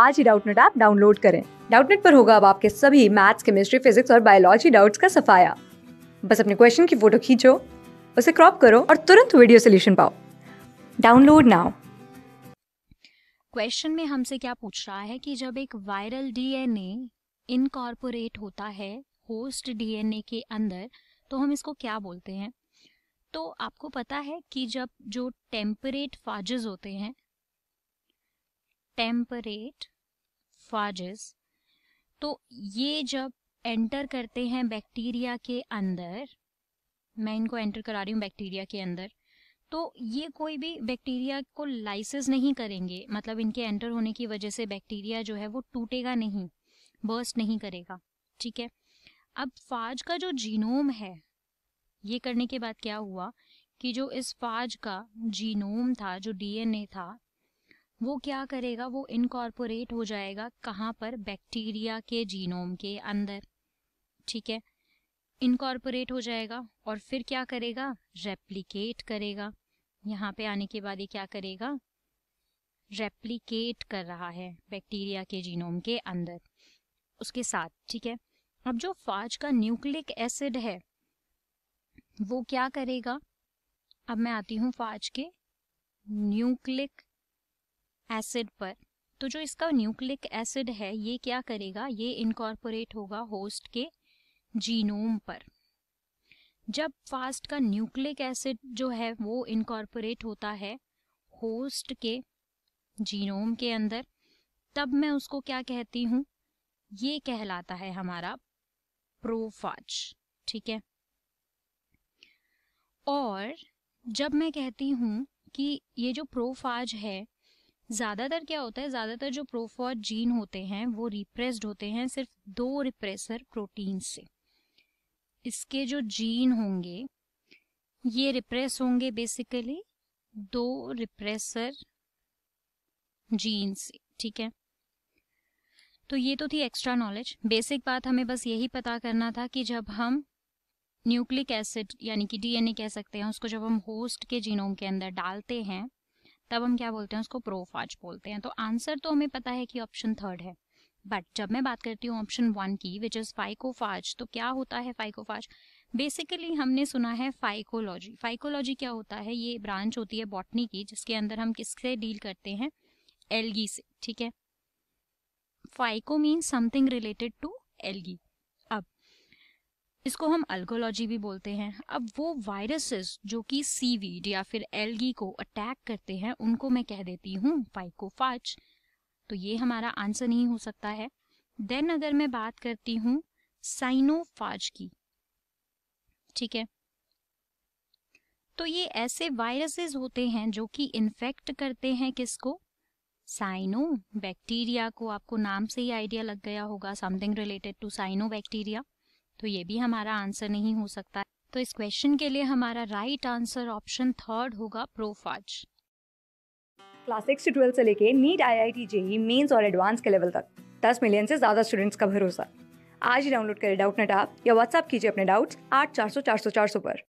आज ही Doubtnut app download करें डाउटनेट पर होगा अब आपके सभी मैथ्स केमिस्ट्री फिजिक्स और बायोलॉजी डाउट्स का सफाया बस अपने क्वेश्चन की फोटो खींचो उसे क्रॉप करो और तुरंत वीडियो सोल्यूशन पाओ डाउनलोड नाउ क्वेश्चन में हमसे क्या पूछ रहा है कि जब एक वायरल डीएनए इनकॉर्पोरेट होता है होस्ट डीएनए के अंदर तो हम इसको क्या बोलते हैं तो आपको पता है कि जब जो टेम्परेट फाजेज होते हैं टेम्परेट फाजिस तो ये जब एंटर करते हैं बैक्टीरिया के अंदर मैं इनको एंटर करा रही हूँ बैक्टीरिया के अंदर तो ये कोई भी बैक्टीरिया को लाइसिस नहीं करेंगे मतलब इनके एंटर होने की वजह से बैक्टीरिया जो है वो टूटेगा नहीं बर्स्ट नहीं करेगा ठीक है अब फाज का जो जीनोम है ये करने के बाद क्या हुआ कि जो इस फाज का जीनोम था जो डीएनए था वो क्या करेगा वो इनकॉर्पोरेट हो जाएगा कहाँ पर बैक्टीरिया के जीनोम के अंदर ठीक है इनकॉर्पोरेट हो जाएगा और फिर क्या करेगा रेप्लिकेट करेगा यहाँ पे आने के बाद ये क्या करेगा रेप्लिकेट कर रहा है बैक्टीरिया के जीनोम के अंदर उसके साथ ठीक है अब जो फाज का न्यूक्लिक एसिड है वो क्या करेगा अब मैं आती हूँ फाज के न्यूक्लिक एसिड पर तो जो इसका न्यूक्लिक एसिड है ये क्या करेगा ये इनकॉर्पोरेट होगा होस्ट के जीनोम पर जब फास्ट का न्यूक्लिक एसिड जो है वो इनकॉर्पोरेट होता है होस्ट के जीनोम के अंदर तब मैं उसको क्या कहती हूँ ये कहलाता है हमारा प्रोफाज ठीक है और जब मैं कहती हूँ कि ये जो प्रोफाज है ज़्यादातर क्या होता है ज़्यादातर जो प्रोफॉर जीन होते हैं वो रिप्रेस्ड होते हैं सिर्फ दो रिप्रेसर प्रोटीन से इसके जो जीन होंगे ये रिप्रेस होंगे बेसिकली दो रिप्रेसर जीन से ठीक है तो ये तो थी एक्स्ट्रा नॉलेज बेसिक बात हमें बस यही पता करना था कि जब हम न्यूक्लिक एसिड यानी कि डीएनए कह सकते हैं उसको जब हम होस्ट के जीनोम के अंदर डालते हैं तब हम क्या बोलते हैं उसको प्रोफाज बोलते हैं तो आंसर तो हमें पता है कि ऑप्शन थर्ड है बट जब मैं बात करती हूँ ऑप्शन वन की विच इज फाइकोफाज तो क्या होता है फाइकोफाज बेसिकली हमने सुना है फाइकोलॉजी फाइकोलॉजी क्या होता है ये ब्रांच होती है बॉटनी की जिसके अंदर हम किससे डील करते हैं एलगी से ठीक है phyco mean something related to algae इसको हम अल्कोलॉजी भी बोलते हैं अब वो वायरसेस जो कि सीवीड या फिर एलगी को अटैक करते हैं उनको मैं कह देती हूँ फाइकोफाज तो ये हमारा आंसर नहीं हो सकता है देन अगर मैं बात करती हूँ साइनोफाज की ठीक है तो ये ऐसे वायरसेस होते हैं जो कि इन्फेक्ट करते हैं किसको साइनो बैक्टीरिया को आपको नाम से ही आइडिया लग गया होगा something related to cyanobacteria तो ये भी हमारा आंसर नहीं हो सकता तो इस क्वेश्चन के लिए हमारा राइट आंसर ऑप्शन थर्ड होगा प्रोफाज क्लास सिक्स से ट्वेल्थ से लेके NEET I I T JEE mains और एडवांस के लेवल तक दस मिलियन से ज्यादा स्टूडेंट्स का भरोसा आज ही डाउनलोड करें डाउट नेट आप या व्हाट्सअप कीजिए अपने डाउट्स आठ चार सौ चार सौ चार सौ पर